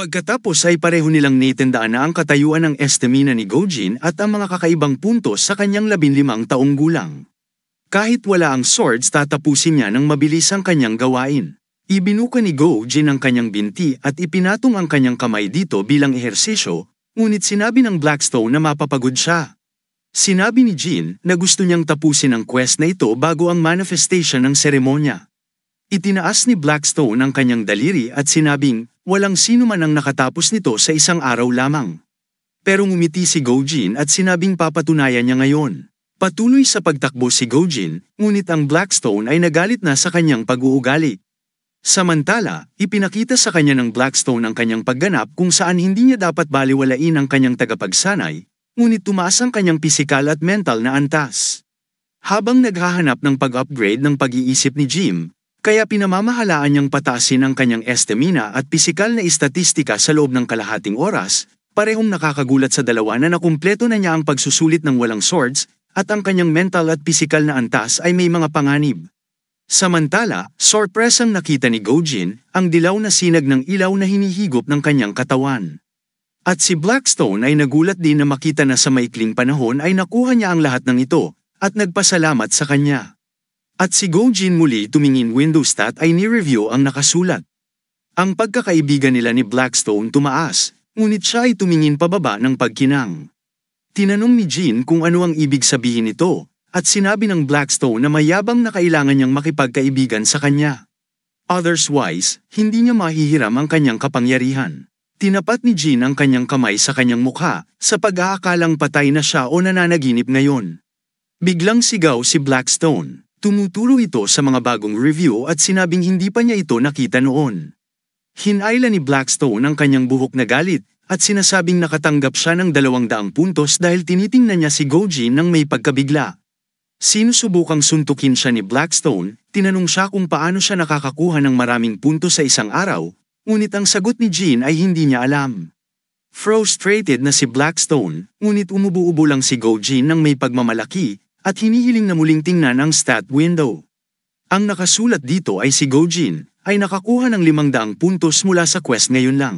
Pagkatapos ay pareho nilang nitindaan na ang katayuan ng estamina ni Gojin at ang mga kakaibang punto sa kanyang labinlimang taong gulang. Kahit wala ang swords tatapusin niya ng mabilis ang kanyang gawain. Ibinuka ni Gojin ang kanyang binti at ipinatong ang kanyang kamay dito bilang ehersisyo, ngunit sinabi ng Blackstone na mapapagod siya. Sinabi ni Jin na gusto niyang tapusin ang quest na ito bago ang manifestation ng seremonya. Itinaas ni Blackstone ang kanyang daliri at sinabing, walang sino man ang nakatapos nito sa isang araw lamang. Pero ngumiti si Gojin at sinabing papatunayan niya ngayon. Patuloy sa pagtakbo si Gojin, ngunit ang Blackstone ay nagalit na sa kanyang pag-uugali. Samantala, ipinakita sa kanya ng Blackstone ang kanyang pagganap kung saan hindi niya dapat baliwalain ang kanyang tagapagsanay, ngunit tumaas ang kanyang pisikal at mental na antas. Habang naghahanap ng pag-upgrade ng pag-iisip ni Jim, kaya pinamamahalaan niyang patasin ang kanyang estamina at pisikal na istatistika sa loob ng kalahating oras, parehong nakakagulat sa dalawa na nakumpleto na niya ang pagsusulit ng walang swords, at ang kanyang mental at pisikal na antas ay may mga panganib. Samantala, sorpresang nakita ni Gojin ang dilaw na sinag ng ilaw na hinihigop ng kanyang katawan. At si Blackstone ay nagulat din na makita na sa maikling panahon ay nakuha niya ang lahat ng ito, at nagpasalamat sa kanya. At si Gongjin muli tumingin Windowstat ay ni-review ang nakasulat. Ang pagkakaibigan nila ni Blackstone tumaas, ngunit siya ay tumingin pababa ng pagkinang. Tinanong ni Jean kung ano ang ibig sabihin nito, at sinabi ng Blackstone na mayabang na kailangan niyang makipagkaibigan sa kanya. Otherwise, hindi niya mahihiram ang kanyang kapangyarihan. Tinapat ni Jean ang kanyang kamay sa kanyang mukha sa pag-aakalang patay na siya o nananaginip ngayon. Biglang sigaw si Blackstone. Tumuturo ito sa mga bagong review at sinabing hindi pa niya ito nakita noon. Hinaila ni Blackstone ang kanyang buhok na galit at sinasabing nakatanggap siya ng 200 puntos dahil tinitingnan niya si Goji nang may pagkabigla. Sinusubukang suntukin siya ni Blackstone, tinanong siya kung paano siya nakakakuha ng maraming puntos sa isang araw, ngunit ang sagot ni Jean ay hindi niya alam. Frustrated na si Blackstone, ngunit umubo-ubo lang si Goji nang may pagmamalaki, at hinihiling na muling tingnan ang stat window. Ang nakasulat dito ay si Gojin, ay nakakuha ng 500 puntos mula sa quest ngayon lang.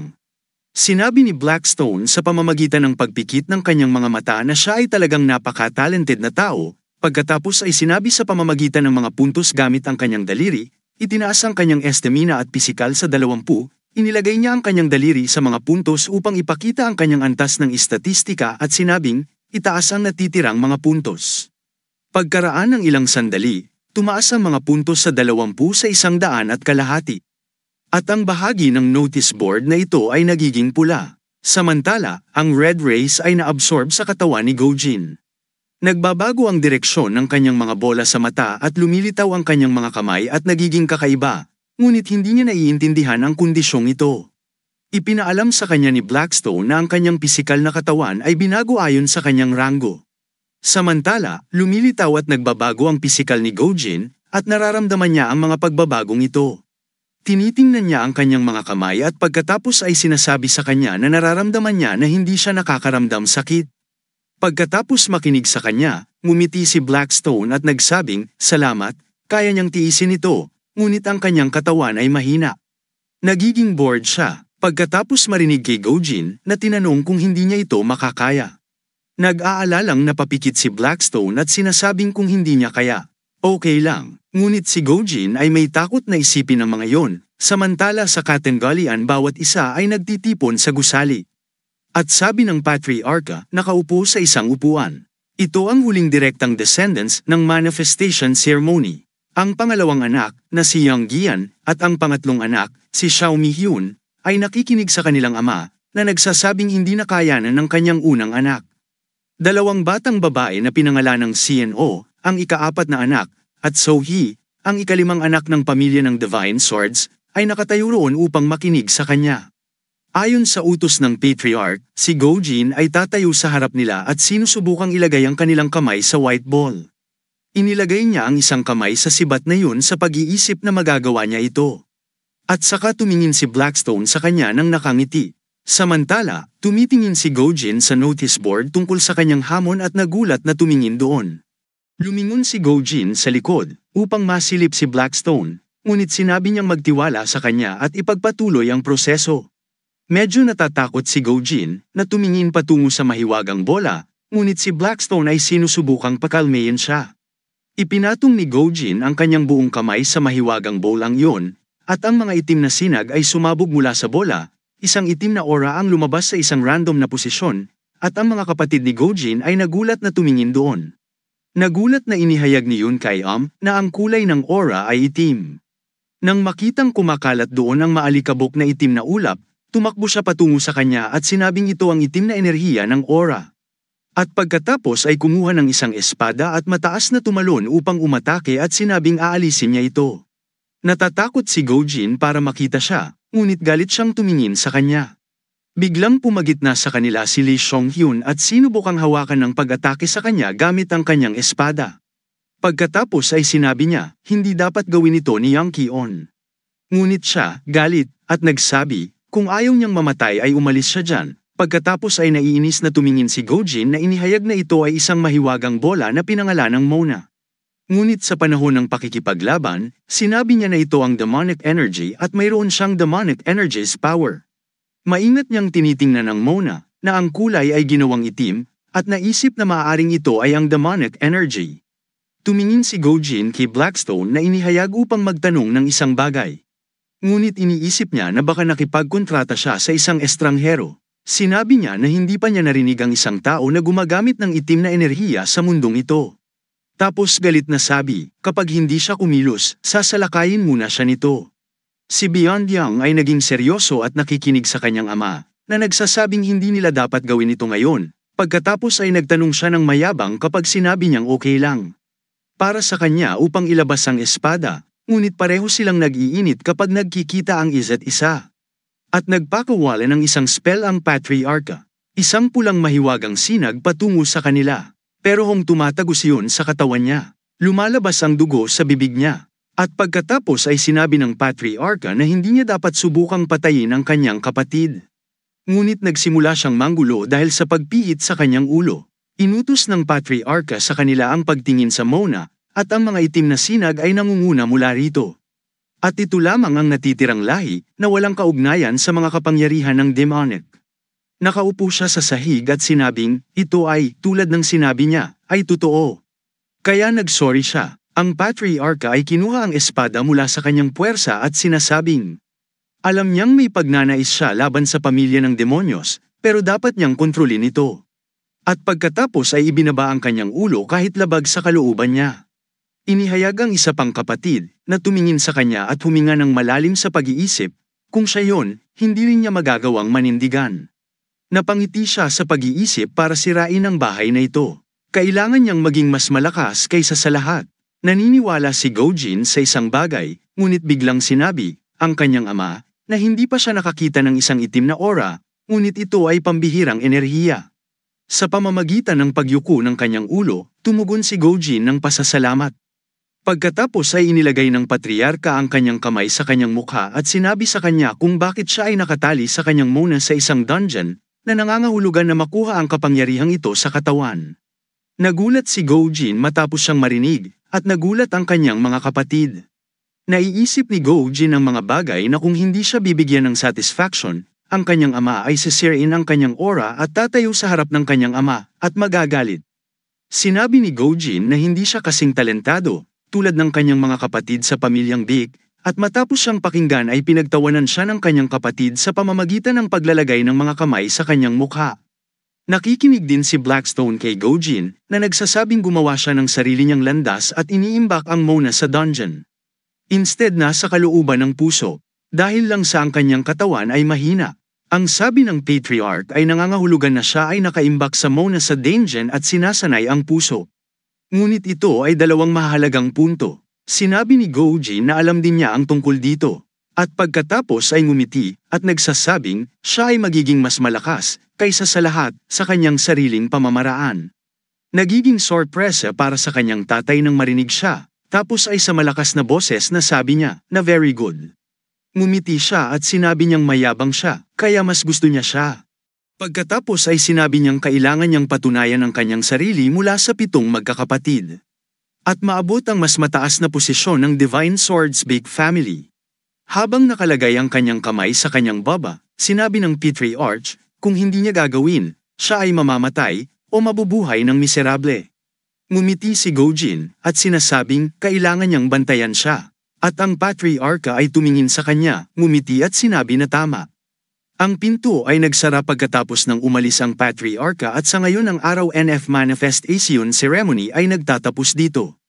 Sinabi ni Blackstone sa pamamagitan ng pagpikit ng kanyang mga mata na siya ay talagang napaka-talented na tao, pagkatapos ay sinabi sa pamamagitan ng mga puntos gamit ang kanyang daliri, itinaas ang kanyang estamina at pisikal sa 20, inilagay niya ang kanyang daliri sa mga puntos upang ipakita ang kanyang antas ng istatistika at sinabing, itaas ang natitirang mga puntos. Pagkaraan ng ilang sandali, tumaas ang mga puntos sa 20 sa isang daan at kalahati. At ang bahagi ng notice board na ito ay nagiging pula. Samantala, ang red rays ay naabsorb sa katawan ni Gojin. Nagbabago ang direksyon ng kanyang mga bola sa mata at lumilitaw ang kanyang mga kamay at nagiging kakaiba, ngunit hindi niya naiintindihan ang kondisyong ito. Ipinaalam sa kanya ni Blackstone na ang kanyang pisikal na katawan ay binago ayon sa kanyang ranggo. Samantala, lumilitaw at nagbabago ang pisikal ni Gojin at nararamdaman niya ang mga pagbabagong ito. Tinitingnan niya ang kanyang mga kamay at pagkatapos ay sinasabi sa kanya na nararamdaman niya na hindi siya nakakaramdam sakit. Pagkatapos makinig sa kanya, ngumiti si Blackstone at nagsabing, Salamat, kaya niyang tiisin ito, ngunit ang kanyang katawan ay mahina. Nagiging bored siya, pagkatapos marinig kay Gojin na tinanong kung hindi niya ito makakaya. Nag-aalalang napapikit si Blackstone at sinasabing kung hindi niya kaya. Okay lang, ngunit si Gojin ay may takot na isipin ng mga yon, samantala sa Katenggalian bawat isa ay nagtitipon sa gusali. At sabi ng Patriarcha, nakaupo sa isang upuan. Ito ang huling direktang descendants ng manifestation ceremony. Ang pangalawang anak na si Yang Gian at ang pangatlong anak, si Xiao Mi Hyun, ay nakikinig sa kanilang ama na nagsasabing hindi na kayanan ng kanyang unang anak. Dalawang batang babae na pinangalan ng CNO, ang ikaapat na anak, at Sohi, ang ikalimang anak ng pamilya ng Divine Swords, ay nakatayo roon upang makinig sa kanya. Ayon sa utos ng Patriarch, si Gojin ay tatayo sa harap nila at sinusubukang ilagay ang kanilang kamay sa white ball. Inilagay niya ang isang kamay sa sibat na yun sa pag-iisip na magagawa niya ito. At saka tumingin si Blackstone sa kanya ng nakangiti. Samantala, tumitingin si Gojin sa notice board tungkol sa kanyang hamon at nagulat na tumingin doon. Lumingon si Gojin sa likod upang masilip si Blackstone, ngunit sinabi niyang magtiwala sa kanya at ipagpatuloy ang proseso. Medyo natatakot si Gojin na tumingin patungo sa mahiwagang bola, ngunit si Blackstone ay sinusubukang pakalmeyin siya. Ipinatong ni Gojin ang kanyang buong kamay sa mahiwagang bolang yon, at ang mga itim na sinag ay sumabog mula sa bola, isang itim na aura ang lumabas sa isang random na posisyon, at ang mga kapatid ni Gojin ay nagulat na tumingin doon. Nagulat na inihayag ni Yun kay Am na ang kulay ng aura ay itim. Nang makitang kumakalat doon ang maalikabok na itim na ulap, tumakbo siya patungo sa kanya at sinabing ito ang itim na enerhiya ng aura. At pagkatapos ay kumuha ng isang espada at mataas na tumalon upang umatake at sinabing aalisin niya ito. Natatakot si Gojin para makita siya, ngunit galit siyang tumingin sa kanya. Biglang pumagit na sa kanila si Lee Seong hyun at sinubukang hawakan ng pag-atake sa kanya gamit ang kanyang espada. Pagkatapos ay sinabi niya, hindi dapat gawin ito ni Yang Ki-on. Ngunit siya, galit, at nagsabi, kung ayaw niyang mamatay ay umalis siya dyan. Pagkatapos ay naiinis na tumingin si Gojin na inihayag na ito ay isang mahiwagang bola na pinangalan ng Mona. Ngunit sa panahon ng pakikipaglaban, sinabi niya na ito ang demonic energy at mayroon siyang demonic energy's power. Maingat niyang tinitingnan ng Mona na ang kulay ay ginawang itim at naisip na maaaring ito ay ang demonic energy. Tumingin si Gojin kay Blackstone na inihayag upang magtanong ng isang bagay. Ngunit iniisip niya na baka nakipagkontrata siya sa isang estranghero. Sinabi niya na hindi pa niya narinig ang isang tao na gumagamit ng itim na enerhiya sa mundong ito. Tapos galit na sabi, kapag hindi siya kumilos, sasalakayin muna siya nito. Si Beyond Young ay naging seryoso at nakikinig sa kanyang ama, na nagsasabing hindi nila dapat gawin ito ngayon. Pagkatapos ay nagtanong siya ng mayabang kapag sinabi niyang okay lang. Para sa kanya upang ilabas ang espada, ngunit pareho silang nag-iinit kapag nagkikita ang isa't isa. At nagpakawala ng isang spell ang Patriarca, isang pulang mahiwagang sinag patungo sa kanila pero hong tumatagos yun sa katawan niya. Lumalabas ang dugo sa bibig niya. At pagkatapos ay sinabi ng patriarka na hindi niya dapat subukang patayin ang kanyang kapatid. Ngunit nagsimula siyang manggulo dahil sa pagpiit sa kanyang ulo. Inutos ng patriarka sa kanila ang pagtingin sa Mona at ang mga itim na sinag ay nangunguna mula rito. At ito lamang ang natitirang lahi na walang kaugnayan sa mga kapangyarihan ng demonic. Nakaupo siya sa sahig at sinabing, ito ay, tulad ng sinabi niya, ay totoo. Kaya nagsorry siya. Ang patriarka ay kinuha ang espada mula sa kanyang puwersa at sinasabing, alam niyang may pagnanais siya laban sa pamilya ng demonyos, pero dapat niyang kontrolin ito. At pagkatapos ay ibinaba ang kanyang ulo kahit labag sa kalooban niya. Inihayag ang isa pang kapatid na tumingin sa kanya at huminga ng malalim sa pag-iisip, kung siya yon, hindi rin niya magagawang manindigan. Napangiti siya sa pag-iisip para sirain ang bahay na ito. Kailangan niyang maging mas malakas kaysa sa lahat. Naniniwala si Gojin sa isang bagay, ngunit biglang sinabi, ang kanyang ama, na hindi pa siya nakakita ng isang itim na aura, ngunit ito ay pambihirang enerhiya. Sa pamamagitan ng pagyuko ng kanyang ulo, tumugon si Gojin ng pasasalamat. Pagkatapos ay inilagay ng patriarka ang kanyang kamay sa kanyang mukha at sinabi sa kanya kung bakit siya ay nakatali sa kanyang muna sa isang dungeon na nangangahulugan na makuha ang kapangyarihang ito sa katawan. Nagulat si Gojin matapos siyang marinig at nagulat ang kanyang mga kapatid. Naiisip ni Gojin ang mga bagay na kung hindi siya bibigyan ng satisfaction, ang kanyang ama ay sisirin ang kanyang aura at tatayo sa harap ng kanyang ama at magagalit. Sinabi ni Gojin na hindi siya kasing talentado, tulad ng kanyang mga kapatid sa pamilyang Big, at matapos siyang pakinggan ay pinagtawanan siya ng kanyang kapatid sa pamamagitan ng paglalagay ng mga kamay sa kanyang mukha. Nakikinig din si Blackstone kay Gojin na nagsasabing gumawa siya ng sarili niyang landas at iniimbak ang Mona sa dungeon. Instead na sa kalooban ng puso, dahil lang sa ang kanyang katawan ay mahina. Ang sabi ng patriarch ay nangangahulugan na siya ay nakaimbak sa Mona sa dungeon at sinasanay ang puso. Ngunit ito ay dalawang mahalagang punto. Sinabi ni Goji na alam din niya ang tungkol dito, at pagkatapos ay ngumiti at nagsasabing siya ay magiging mas malakas kaysa sa lahat sa kanyang sariling pamamaraan. Nagiging sorpresa para sa kanyang tatay nang marinig siya, tapos ay sa malakas na boses na sabi niya na very good. Ngumiti siya at sinabi niyang mayabang siya, kaya mas gusto niya siya. Pagkatapos ay sinabi niyang kailangan niyang patunayan ang kanyang sarili mula sa pitong magkakapatid at maabot ang mas mataas na posisyon ng Divine Swords Big Family. Habang nakalagay ang kanyang kamay sa kanyang baba, sinabi ng Patriarch, kung hindi niya gagawin, siya ay mamamatay o mabubuhay ng miserable. Ngumiti si Gojin at sinasabing kailangan niyang bantayan siya. At ang patriarka ay tumingin sa kanya, ngumiti at sinabi na tama. Ang pinto ay nagsara pagkatapos ng umalis ang patriarka at sa ngayon ang araw NF Manifestation Ceremony ay nagtatapos dito.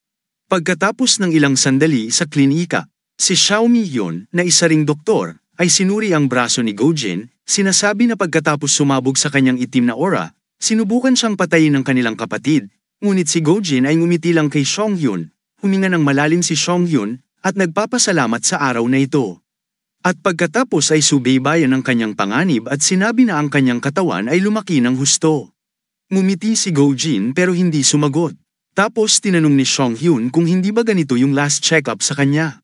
Pagkatapos ng ilang sandali sa klinika, si Xiaomi Yun na isa ring doktor ay sinuri ang braso ni Gojin, sinasabi na pagkatapos sumabog sa kanyang itim na aura, sinubukan siyang patayin ng kanilang kapatid, ngunit si Gojin ay ngumiti lang kay Xiong Yun, huminga ng malalim si Xiong Yun at nagpapasalamat sa araw na ito. At pagkatapos ay subaybayan ang kanyang panganib at sinabi na ang kanyang katawan ay lumaki ng husto. Mumiti si Gojin pero hindi sumagot. Tapos tinanong ni Song Hyun kung hindi ba ganito yung last check-up sa kanya.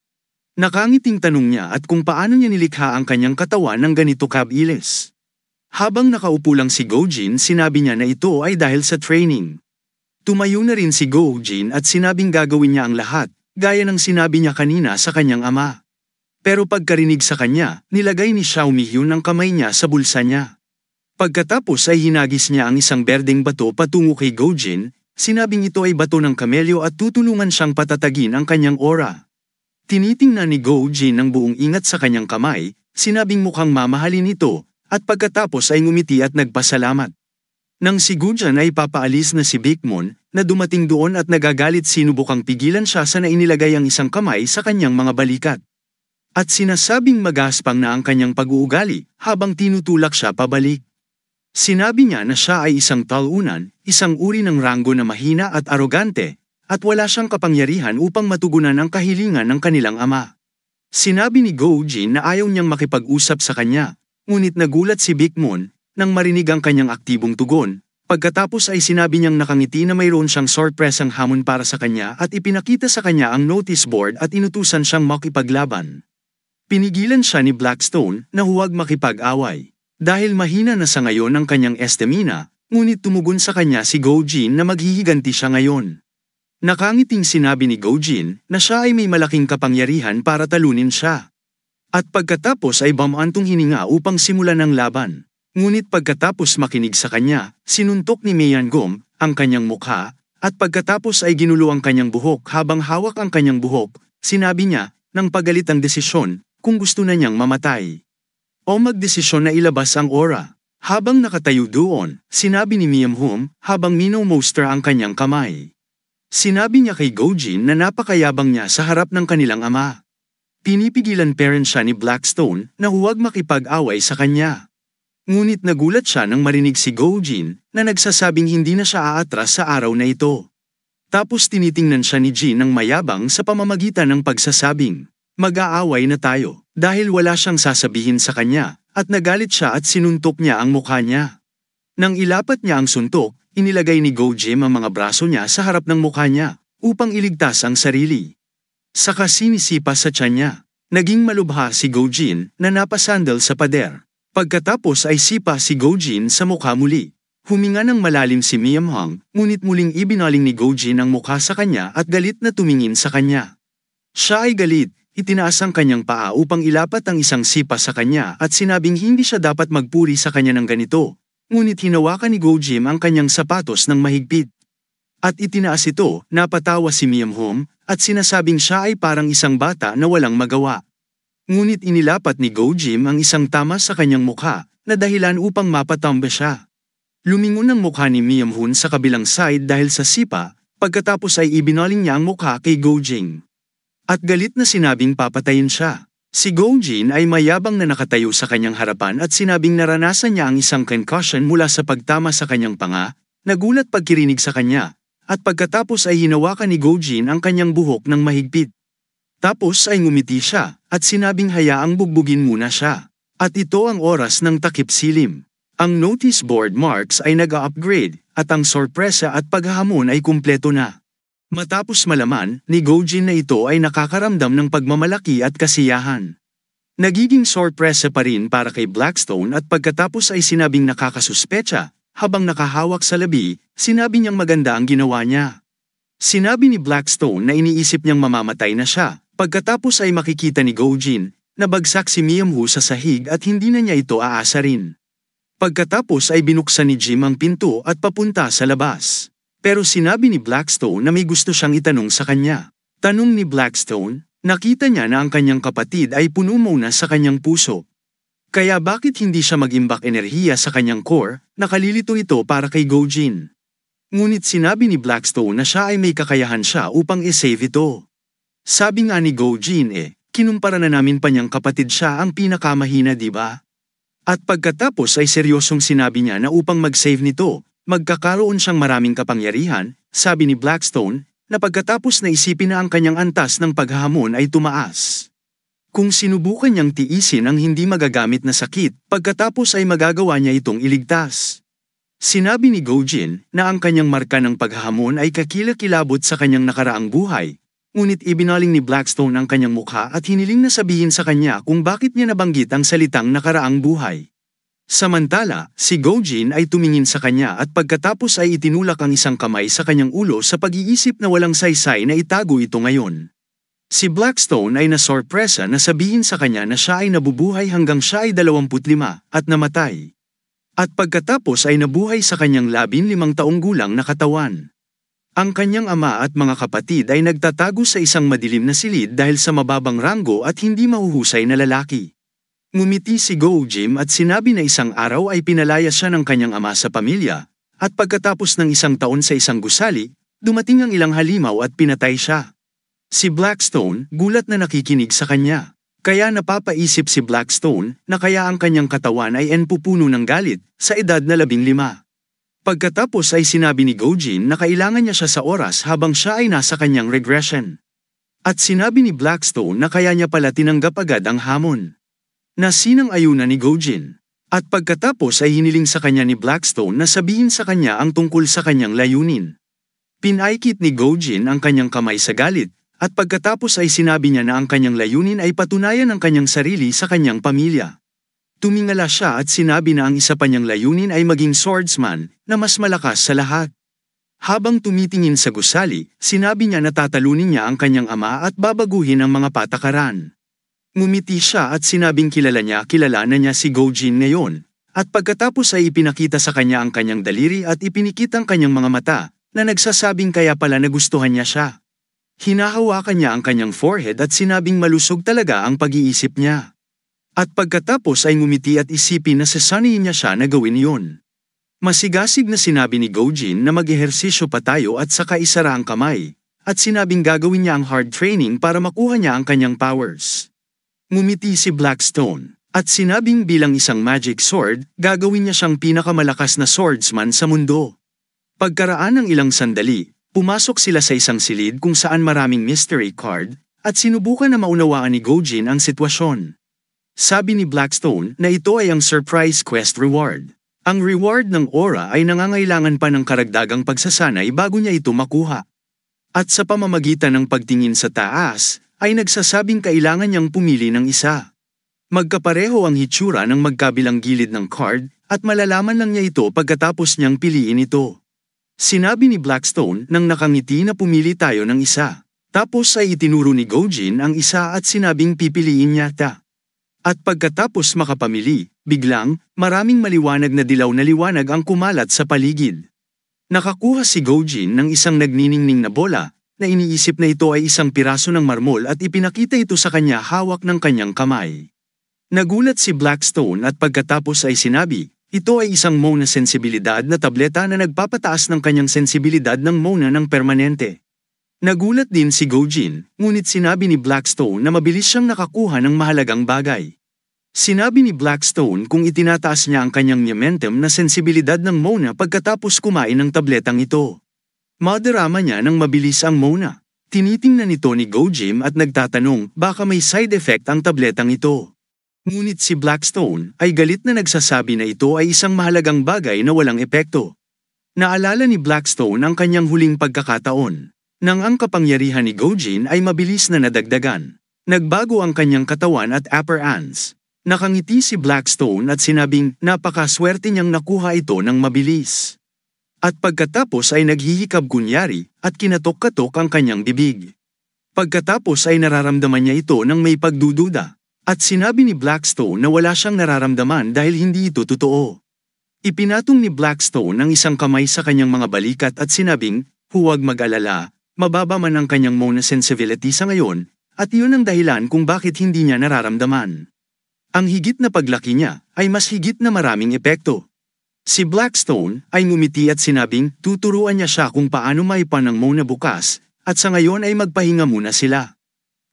Nakangiting tanong niya at kung paano niya nilikha ang kanyang katawan ng ganito kabilis. Habang nakaupo lang si Gojin sinabi niya na ito ay dahil sa training. Tumayo na rin si Gojin at sinabing gagawin niya ang lahat, gaya ng sinabi niya kanina sa kanyang ama. Pero pagkarinig sa kanya, nilagay ni Xiaomi Hyun ang kamay niya sa bulsa niya. Pagkatapos ay hinagis niya ang isang berdeng bato patungo kay Gojin, sinabing ito ay bato ng kamelyo at tutulungan siyang patatagin ang kanyang aura. Tinitingnan ni Gojin ang buong ingat sa kanyang kamay, sinabing mukhang mamahalin ito, at pagkatapos ay ngumiti at nagpasalamat. Nang si Gujan ay papaalis na si Bigmon, na dumating doon at nagagalit sinubukang pigilan siya sa nainilagay ang isang kamay sa kanyang mga balikat at sinasabing magaspang na ang kanyang pag-uugali habang tinutulak siya pabalik. Sinabi niya na siya ay isang talunan, isang uri ng ranggo na mahina at arogante, at wala siyang kapangyarihan upang matugunan ang kahilingan ng kanilang ama. Sinabi ni Gojin na ayaw niyang makipag-usap sa kanya, ngunit nagulat si Big Moon nang marinig ang kanyang aktibong tugon. Pagkatapos ay sinabi niyang nakangiti na mayroon siyang sorpresang hamon para sa kanya at ipinakita sa kanya ang notice board at inutusan siyang makipaglaban. Pinigilan siya ni Blackstone na huwag makipag-away. Dahil mahina na sa ngayon ang kanyang estamina, ngunit tumugon sa kanya si Gojin na maghihiganti siya ngayon. Nakangiting sinabi ni Gojin na siya ay may malaking kapangyarihan para talunin siya. At pagkatapos ay bamantong hininga upang simulan ang laban. Ngunit pagkatapos makinig sa kanya, sinuntok ni Mayan Gom ang kanyang mukha, at pagkatapos ay ginulo ang kanyang buhok habang hawak ang kanyang buhok, sinabi niya, nang pagalit ang desisyon, kung gusto na niyang mamatay. O magdesisyon na ilabas ang aura. Habang nakatayo doon, sinabi ni Miamhum habang minomostra ang kanyang kamay. Sinabi niya kay Gojin na napakayabang niya sa harap ng kanilang ama. Pinipigilan parent siya ni Blackstone na huwag makipag-away sa kanya. Ngunit nagulat siya nang marinig si Gojin na nagsasabing hindi na siya aatras sa araw na ito. Tapos tinitingnan siya ni Jin ng mayabang sa pamamagitan ng pagsasabing, Mag-aaway na tayo, dahil wala siyang sasabihin sa kanya, at nagalit siya at sinuntok niya ang mukha niya. Nang ilapat niya ang suntok, inilagay ni Go Jim ang mga braso niya sa harap ng mukha niya, upang iligtas ang sarili. Saka sinisipa sa tiyan niya. Naging malubha si Gojin na napasandal sa pader. Pagkatapos ay sipa si Gojin sa mukha muli. Huminga ng malalim si Miam Hong, ngunit muling ibinaling ni Gojin ang mukha sa kanya at galit na tumingin sa kanya. Siya ay galit, Itinaas ang kanyang paa upang ilapat ang isang sipa sa kanya at sinabing hindi siya dapat magpuri sa kanya ng ganito, ngunit hinawakan ni Go Jim ang kanyang sapatos ng mahigpit. At itinaas ito, napatawa si Miam Home, at sinasabing siya ay parang isang bata na walang magawa. Ngunit inilapat ni Go Jim ang isang tama sa kanyang mukha, na dahilan upang mapatamba siya. Lumingon ang mukha ni Miam Hoon sa kabilang side dahil sa sipa, pagkatapos ay ibinaling niya ang mukha kay Go Jing at galit na sinabing papatayin siya. Si Jin ay mayabang na nakatayo sa kanyang harapan at sinabing naranasan niya ang isang concussion mula sa pagtama sa kanyang panga, nagulat pagkirinig sa kanya, at pagkatapos ay hinawakan ni Jin ang kanyang buhok ng mahigpit. Tapos ay ngumiti siya at sinabing hayaang bugbugin muna siya. At ito ang oras ng takip silim. Ang notice board marks ay nag-upgrade at ang sorpresa at paghahamon ay kumpleto na. Matapos malaman ni Gojin na ito ay nakakaramdam ng pagmamalaki at kasiyahan. Nagiging sorpresa pa rin para kay Blackstone at pagkatapos ay sinabing nakakasuspecha, habang nakahawak sa labi, sinabi niyang maganda ang ginawa niya. Sinabi ni Blackstone na iniisip niyang mamamatay na siya, pagkatapos ay makikita ni Gojin na bagsak si Miamhu sa sahig at hindi na niya ito aasa rin. Pagkatapos ay binuksan ni Jim ang pinto at papunta sa labas. Pero sinabi ni Blackstone na may gusto siyang itanong sa kanya. Tanong ni Blackstone, nakita niya na ang kanyang kapatid ay puno muna sa kanyang puso. Kaya bakit hindi siya mag-imbak enerhiya sa kanyang core, nakalilito ito para kay Gojin. Ngunit sinabi ni Blackstone na siya ay may kakayahan siya upang isave ito. Sabi nga ni Gojin eh, kinumpara na namin pa niyang kapatid siya ang pinakamahina ba? At pagkatapos ay seryosong sinabi niya na upang mag-save nito, magkakaroon siyang maraming kapangyarihan, sabi ni Blackstone, na pagkatapos na isipin na ang kanyang antas ng paghahamon ay tumaas. Kung sinubukan niyang tiisin ang hindi magagamit na sakit, pagkatapos ay magagawa niya itong iligtas. Sinabi ni Gojin na ang kanyang marka ng paghahamon ay kakilakilabot sa kanyang nakaraang buhay, ngunit ibinaling ni Blackstone ang kanyang mukha at hiniling na sabihin sa kanya kung bakit niya nabanggit ang salitang nakaraang buhay. Samantala, si Gojin ay tumingin sa kanya at pagkatapos ay itinulak ang isang kamay sa kanyang ulo sa pag-iisip na walang saysay na itago ito ngayon. Si Blackstone ay nasorpresa na sabihin sa kanya na siya ay nabubuhay hanggang siya ay 25 at namatay. At pagkatapos ay nabuhay sa kanyang 15 taong gulang na katawan. Ang kanyang ama at mga kapatid ay nagtatago sa isang madilim na silid dahil sa mababang ranggo at hindi mahuhusay na lalaki. Ngumiti si Go Jim at sinabi na isang araw ay pinalaya siya ng kanyang ama sa pamilya, at pagkatapos ng isang taon sa isang gusali, dumating ang ilang halimaw at pinatay siya. Si Blackstone gulat na nakikinig sa kanya. Kaya napapaisip si Blackstone na kaya ang kanyang katawan ay enpupuno ng galit sa edad na labing lima. Pagkatapos ay sinabi ni Gojin na kailangan niya siya sa oras habang siya ay nasa kanyang regression. At sinabi ni Blackstone na kaya niya pala tinanggap agad ang hamon na sinang-ayuna ni Gojin. At pagkatapos ay hiniling sa kanya ni Blackstone na sabihin sa kanya ang tungkol sa kanyang layunin. Pinaikit ni Gojin ang kanyang kamay sa galit, at pagkatapos ay sinabi niya na ang kanyang layunin ay patunayan ang kanyang sarili sa kanyang pamilya. Tumingala siya at sinabi na ang isa pa niyang layunin ay maging swordsman na mas malakas sa lahat. Habang tumitingin sa gusali, sinabi niya na tatalunin niya ang kanyang ama at babaguhin ang mga patakaran. Ngumiti siya at sinabing kilala niya kilala na niya si Gojin ngayon. At pagkatapos ay ipinakita sa kanya ang kanyang daliri at ipinikit ang kanyang mga mata, na nagsasabing kaya pala nagustuhan niya siya. Hinahawakan niya ang kanyang forehead at sinabing malusog talaga ang pag-iisip niya. At pagkatapos ay ngumiti at isipin na sasanayin niya siya na gawin yun. Masigasig na sinabi ni Gojin na mag-ehersisyo pa tayo at saka isara ang kamay, at sinabing gagawin niya ang hard training para makuha niya ang kanyang powers. Ngumiti si Blackstone, at sinabing bilang isang magic sword, gagawin niya siyang pinakamalakas na swordsman sa mundo. Pagkaraan ng ilang sandali, pumasok sila sa isang silid kung saan maraming mystery card, at sinubukan na maunawaan ni Gojin ang sitwasyon. Sabi ni Blackstone na ito ay ang surprise quest reward. Ang reward ng aura ay nangangailangan pa ng karagdagang pagsasanay bago niya ito makuha. At sa pamamagitan ng pagtingin sa taas, ay nagsasabing kailangan niyang pumili ng isa. Magkapareho ang hitsura ng magkabilang gilid ng card at malalaman lang niya ito pagkatapos niyang piliin ito. Sinabi ni Blackstone nang nakangiti na pumili tayo ng isa. Tapos ay itinuro ni Gojin ang isa at sinabing pipiliin niya ta. At pagkatapos makapamili, biglang, maraming maliwanag na dilaw na liwanag ang kumalat sa paligid. Nakakuha si Gojin ng isang nagniningning na bola na iniisip na ito ay isang piraso ng marmol at ipinakita ito sa kanya hawak ng kanyang kamay. Nagulat si Blackstone at pagkatapos ay sinabi, ito ay isang Mona sensibilidad na tableta na nagpapataas ng kanyang sensibilidad ng Mona ng permanente. Nagulat din si Gojin, ngunit sinabi ni Blackstone na mabilis siyang nakakuha ng mahalagang bagay. Sinabi ni Blackstone kung itinataas niya ang kanyang momentum na sensibilidad ng Mona pagkatapos kumain ng tabletang ito. Madarama niya nang mabilis ang Mona. Tinitingnan ito ni Gojim at nagtatanong baka may side effect ang tabletang ito. Ngunit si Blackstone ay galit na nagsasabi na ito ay isang mahalagang bagay na walang epekto. Naalala ni Blackstone ang kanyang huling pagkakataon, nang ang kapangyarihan ni Gojin ay mabilis na nadagdagan. Nagbago ang kanyang katawan at upper arms. Nakangiti si Blackstone at sinabing napakaswerte niyang nakuha ito ng mabilis. At pagkatapos ay naghihikab gunyari at kinatok-katok ang kanyang bibig. Pagkatapos ay nararamdaman niya ito ng may pagdududa. At sinabi ni Blackstone na wala siyang nararamdaman dahil hindi ito totoo. Ipinatong ni Blackstone ang isang kamay sa kanyang mga balikat at sinabing, huwag mag-alala, mababa man ang kanyang mona sensibility sa ngayon, at iyon ang dahilan kung bakit hindi niya nararamdaman. Ang higit na paglaki niya ay mas higit na maraming epekto. Si Blackstone ay ngumiti at sinabing tuturuan niya siya kung paano maipan ang Mona bukas, at sa ngayon ay magpahinga muna sila.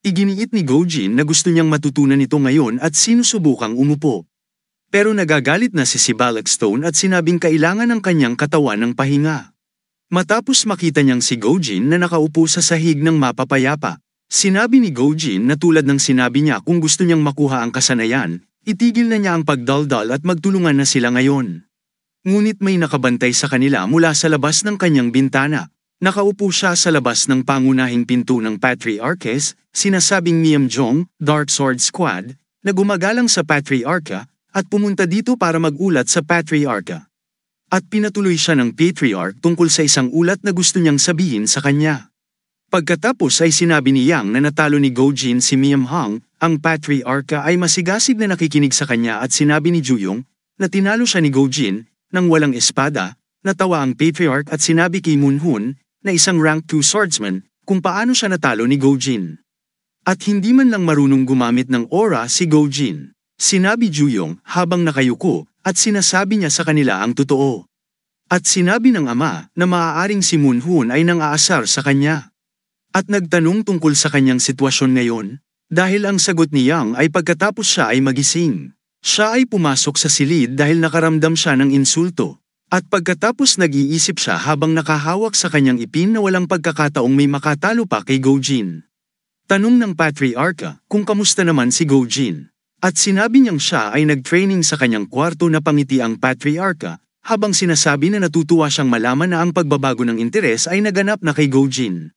Iginiit ni Gojin na gusto niyang matutunan ito ngayon at sinusubukang umupo. Pero nagagalit na si si Blackstone at sinabing kailangan ng kanyang katawan ng pahinga. Matapos makita niyang si Gojin na nakaupo sa sahig ng mapapayapa, Sinabi ni Gojin na tulad ng sinabi niya kung gusto niyang makuha ang kasanayan, itigil na niya ang pagdaldal at magtulungan na sila ngayon ngunit may nakabantay sa kanila mula sa labas ng kanyang bintana. Nakaupo siya sa labas ng pangunahing pinto ng Patriarches, sinasabing Miamjong, Dark Sword Squad, na gumagalang sa Patriarcha, at pumunta dito para magulat sa Patriarcha. At pinatuloy siya ng Patriarch tungkol sa isang ulat na gusto niyang sabihin sa kanya. Pagkatapos ay sinabi ni Yang na natalo ni Gojin si Miam Hang, ang Patriarcha ay masigasig na nakikinig sa kanya at sinabi ni Juyong na tinalo siya ni Gojin nang walang espada, natawa ang patriarch at sinabi kay Moonhun, na isang rank 2 swordsman, kung paano siya natalo ni Gojin. At hindi man lang marunong gumamit ng aura si Gojin. Sinabi Juyong habang nakayuko at sinasabi niya sa kanila ang totoo. At sinabi ng ama na maaaring si Moonhun ay nang aasar sa kanya. At nagtanong tungkol sa kanyang sitwasyon ngayon, dahil ang sagot ni Yang ay pagkatapos siya ay magising. Siya ay pumasok sa silid dahil nakaramdam siya ng insulto, at pagkatapos nag-iisip siya habang nakahawak sa kanyang ipin na walang pagkakataong may makatalo pa kay Gojin. Tanong ng patriarka kung kamusta naman si Gojin, at sinabi niyang siya ay nag-training sa kanyang kwarto na pangiti ang patriarka habang sinasabi na natutuwa siyang malaman na ang pagbabago ng interes ay naganap na kay Gojin.